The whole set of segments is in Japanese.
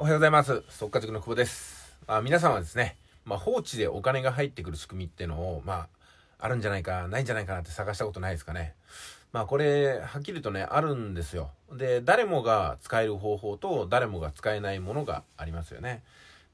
おはようございます。速稼塾の久保です。まあ、皆さんはですね、まあ、放置でお金が入ってくる仕組みっていうのを、まあ、あるんじゃないか、ないんじゃないかなって探したことないですかね。まあ、これ、はっきりとね、あるんですよ。で、誰もが使える方法と、誰もが使えないものがありますよね。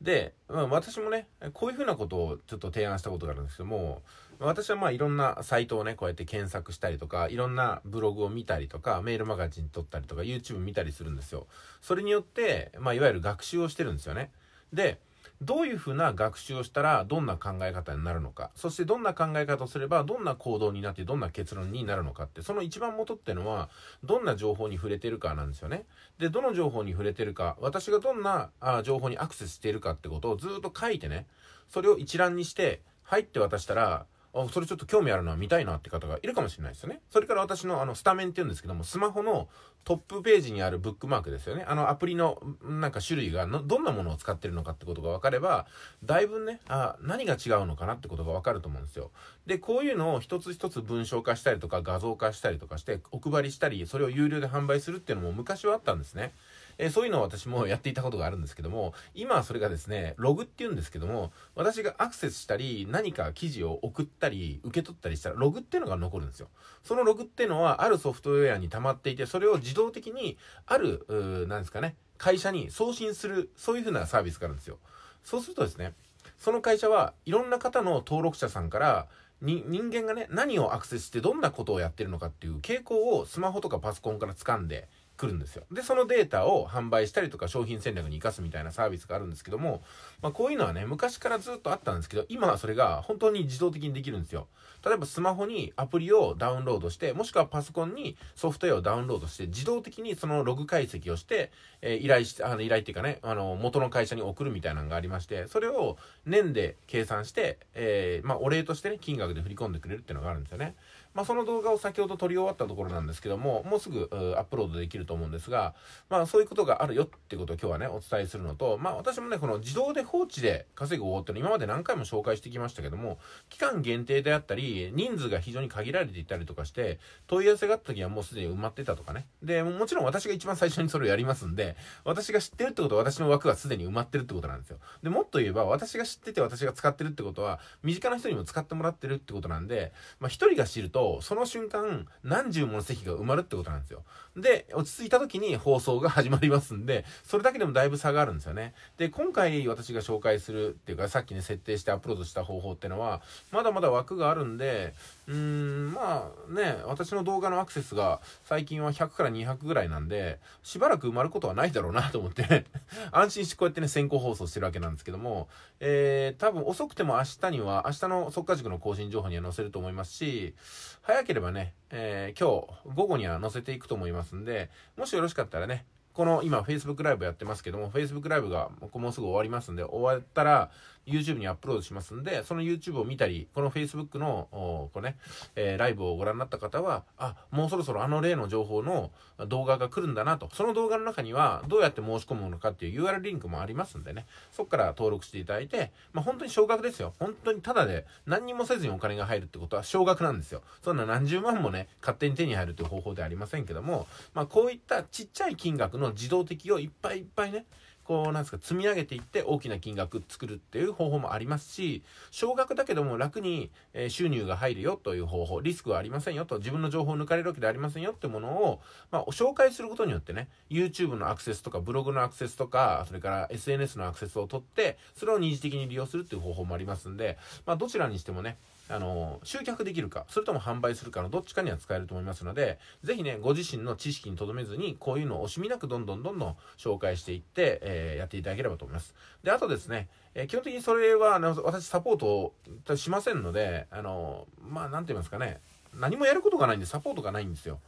で、まあ、私もね、こういうふうなことをちょっと提案したことがあるんですけども、私はまあいろんなサイトをね、こうやって検索したりとか、いろんなブログを見たりとか、メールマガジン撮ったりとか、YouTube 見たりするんですよ。それによって、まあいわゆる学習をしてるんですよね。で、どういうふうな学習をしたらどんな考え方になるのか、そしてどんな考え方をすればどんな行動になってどんな結論になるのかって、その一番元ってのはどんな情報に触れてるかなんですよね。で、どの情報に触れてるか、私がどんなあ情報にアクセスしているかってことをずっと書いてね、それを一覧にして、はいって渡したら、あ、それちょっと興味あるな、見たいなって方がいるかもしれないですよね。それから私のあの、スタメンって言うんですけども、スマホのトップページにあるブックマークですよね。あの、アプリのなんか種類がどんなものを使ってるのかってことが分かれば、だいぶね、あ、何が違うのかなってことが分かると思うんですよ。で、こういうのを一つ一つ文章化したりとか画像化したりとかして、お配りしたり、それを有料で販売するっていうのも昔はあったんですね。えー、そういうのを私もやっていたことがあるんですけども、今はそれがですね、ログっていうんですけども、私がアクセスしたり、何か記事を送ったり、受け取ったりしたら、ログっていうのが残るんですよ。そのログっていうのは、あるソフトウェアに溜まっていて、それを自動的に、ある、なんですかね、会社に送信する、そういう風なサービスがあるんですよ。そうするとですね、その会社はいろんな方の登録者さんから、に人間がね、何をアクセスしてどんなことをやってるのかっていう傾向をスマホとかパソコンから掴んで、来るんですよ。で、そのデータを販売したりとか商品戦略に生かすみたいなサービスがあるんですけども、まあこういうのはね、昔からずっとあったんですけど、今はそれが本当に自動的にできるんですよ。例えばスマホにアプリをダウンロードして、もしくはパソコンにソフトウェアをダウンロードして、自動的にそのログ解析をして、えー、依頼して、あの依頼っていうかね、あの、元の会社に送るみたいなのがありまして、それを年で計算して、えー、まあお礼としてね、金額で振り込んでくれるっていうのがあるんですよね。まあその動画を先ほど撮り終わったところなんですけども、もうすぐアップロードできるると思うんですが、まあそういうことがあるよってことを今日はね、お伝えするのと、まあ私もね、この自動で放置で稼ぐ方法っていうの今まで何回も紹介してきましたけども、期間限定であったり、人数が非常に限られていたりとかして、問い合わせがあった時はもうすでに埋まってたとかね。で、もちろん私が一番最初にそれをやりますんで、私が知ってるってことは私の枠はすでに埋まってるってことなんですよ。で、もっと言えば私が知ってて私が使ってるってことは、身近な人にも使ってもらってるってことなんで、まあ一人が知ると、その瞬間、何十もの席が埋まるってことなんですよ。で、落ち着いた時に放送が始まりますんで、それだけでもだいぶ差があるんですよね。で、今回私が紹介するっていうか、さっきね、設定してアップロードした方法ってのは、まだまだ枠があるんで、うーん、まあね、私の動画のアクセスが最近は100から200ぐらいなんで、しばらく埋まることはないだろうなと思って 安心してこうやってね、先行放送してるわけなんですけども、えー、多分遅くても明日には、明日の速化塾の更新情報には載せると思いますし、早ければね、えー、今日午後には載せていくと思いますんで、もしよろしかったらね、この今 Facebook ライブやってますけども、Facebook ライブがもうすぐ終わりますんで、終わったら YouTube にアップロードしますんで、その YouTube を見たり、この Facebook の、こうね、えー、ライブをご覧になった方は、あ、もうそろそろあの例の情報の動画が来るんだなと、その動画の中にはどうやって申し込むのかっていう URL リンクもありますんでね、そこから登録していただいて、まあ、本当に少額ですよ。本当にただで何にもせずにお金が入るってことは少額なんですよ。そんな何十万もね、勝手に手に入るっていう方法ではありませんけども、まあこういったちっちゃい金額のの自動的をいっぱいいっぱいねこうなんですか積み上げていって大きな金額作るっていう方法もありますし少額だけども楽に、え収入が入るよという方法リスクはありませんよと自分の情報を抜かれるわけではありませんよってものを、まあ、紹介することによってね YouTube のアクセスとかブログのアクセスとかそれから SNS のアクセスを取ってそれを二次的に利用するっていう方法もありますんで、まあ、どちらにしてもねあの、集客できるか、それとも販売するかのどっちかには使えると思いますので、ぜひね、ご自身の知識にとどめずに、こういうのを惜しみなくどんどんどんどん紹介していって、ええー、やっていただければと思います。で、あとですね、えー、基本的にそれは、あの、私サポートしませんので、あの、まあ、なんて言いますかね、何もやることがないんで、サポートがないんですよ。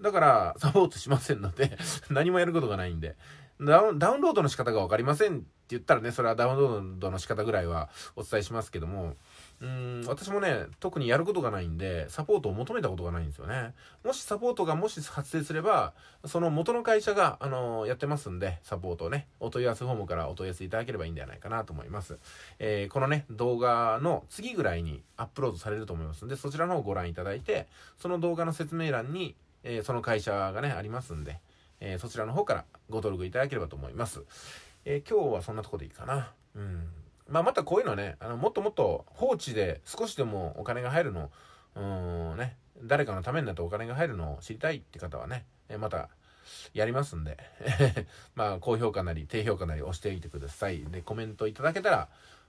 だから、サポートしませんので 何もやることがないんで、ダウンロードの仕方が分かりませんって言ったらね、それはダウンロードの仕方ぐらいはお伝えしますけども、うん、私もね、特にやることがないんで、サポートを求めたことがないんですよね。もしサポートがもし発生すれば、その元の会社が、あのー、やってますんで、サポートをね、お問い合わせフォームからお問い合わせいただければいいんではないかなと思います。えー、このね、動画の次ぐらいにアップロードされると思いますんで、そちらの方をご覧いただいて、その動画の説明欄に、えー、その会社がね、ありますんで、えー、そちらの方からご登録いただければと思います。えー、今日はそんなとこでいいかな。うん。まあ、またこういうのね、あの、もっともっと放置で少しでもお金が入るの、うん、ね、誰かのためになってお金が入るのを知りたいって方はね、えー、また、やりますんで まあ、高評価なり低評価なり押しておいてください。で、コメントいただけたら、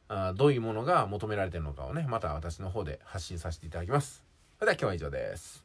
あどういうものが求められてるのかをね、また私の方で発信させていただきます。それでは今日は以上です。